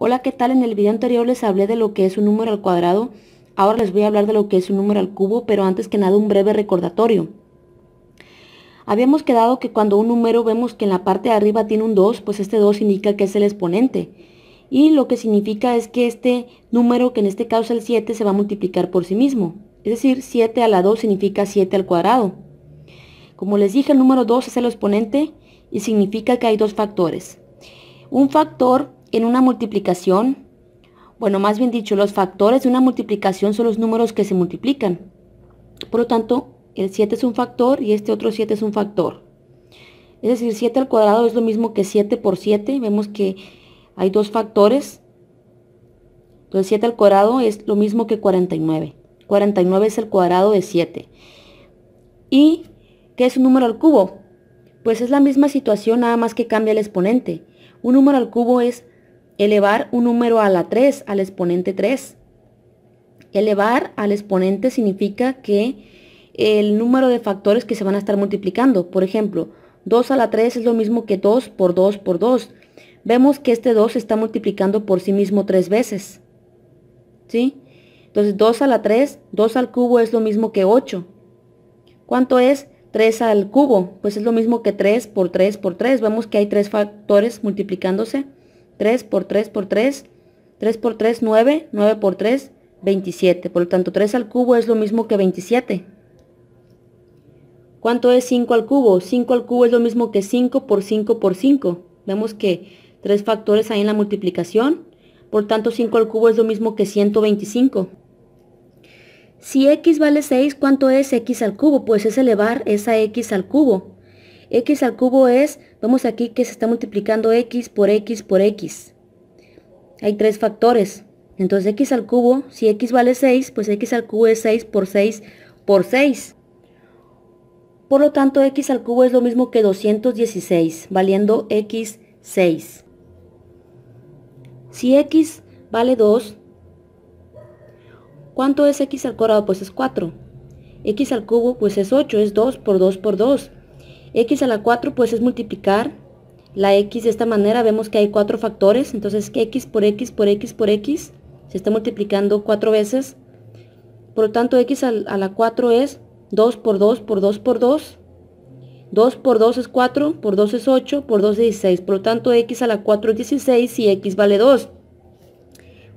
Hola, ¿qué tal? En el video anterior les hablé de lo que es un número al cuadrado. Ahora les voy a hablar de lo que es un número al cubo, pero antes que nada un breve recordatorio. Habíamos quedado que cuando un número vemos que en la parte de arriba tiene un 2, pues este 2 indica que es el exponente. Y lo que significa es que este número, que en este caso es el 7, se va a multiplicar por sí mismo. Es decir, 7 a la 2 significa 7 al cuadrado. Como les dije, el número 2 es el exponente y significa que hay dos factores. Un factor en una multiplicación, bueno, más bien dicho, los factores de una multiplicación son los números que se multiplican. Por lo tanto, el 7 es un factor y este otro 7 es un factor. Es decir, 7 al cuadrado es lo mismo que 7 por 7. Vemos que hay dos factores. Entonces 7 al cuadrado es lo mismo que 49. 49 es el cuadrado de 7. ¿Y qué es un número al cubo? Pues es la misma situación, nada más que cambia el exponente. Un número al cubo es Elevar un número a la 3, al exponente 3. Elevar al exponente significa que el número de factores que se van a estar multiplicando. Por ejemplo, 2 a la 3 es lo mismo que 2 por 2 por 2. Vemos que este 2 se está multiplicando por sí mismo 3 veces. ¿Sí? Entonces 2 a la 3, 2 al cubo es lo mismo que 8. ¿Cuánto es 3 al cubo? Pues es lo mismo que 3 por 3 por 3. Vemos que hay 3 factores multiplicándose. 3 por 3 por 3, 3 por 3, 9, 9 por 3, 27. Por lo tanto, 3 al cubo es lo mismo que 27. ¿Cuánto es 5 al cubo? 5 al cubo es lo mismo que 5 por 5 por 5. Vemos que tres factores hay en la multiplicación. Por tanto, 5 al cubo es lo mismo que 125. Si x vale 6, ¿cuánto es x al cubo? Pues es elevar esa x al cubo. X al cubo es, vamos aquí que se está multiplicando X por X por X. Hay tres factores. Entonces X al cubo, si X vale 6, pues X al cubo es 6 por 6 por 6. Por lo tanto, X al cubo es lo mismo que 216, valiendo X 6. Si X vale 2, ¿cuánto es X al cuadrado? Pues es 4. X al cubo, pues es 8, es 2 por 2 por 2 x a la 4 pues es multiplicar la x de esta manera, vemos que hay cuatro factores, entonces x por x por x por x se está multiplicando cuatro veces, por lo tanto x a, la 4 es 2 por 2 por 2 por 2, 2 por 2 es 4, por 2 es 8, por 2 es 16, por lo tanto x a la 4 es 16 y x vale 2.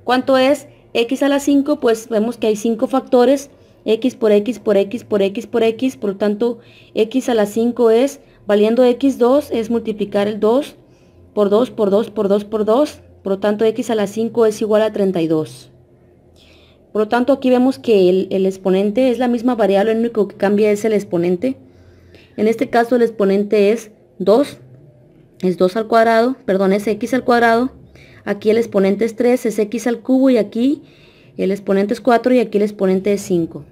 ¿Cuánto es x a la 5? Pues vemos que hay 5 factores, x por x por x por x por x, por lo tanto x a la 5 es, valiendo x2 es multiplicar el 2 por 2 por 2 por 2 por 2, por lo tanto x a la 5 es igual a 32. Por lo tanto aquí vemos que el, el exponente es la misma variable, lo único que cambia es el exponente. En este caso el exponente es 2, es 2 al cuadrado, perdón, es x al cuadrado. Aquí el exponente es 3, es x al cubo y aquí el exponente es 4 y aquí el exponente es 5.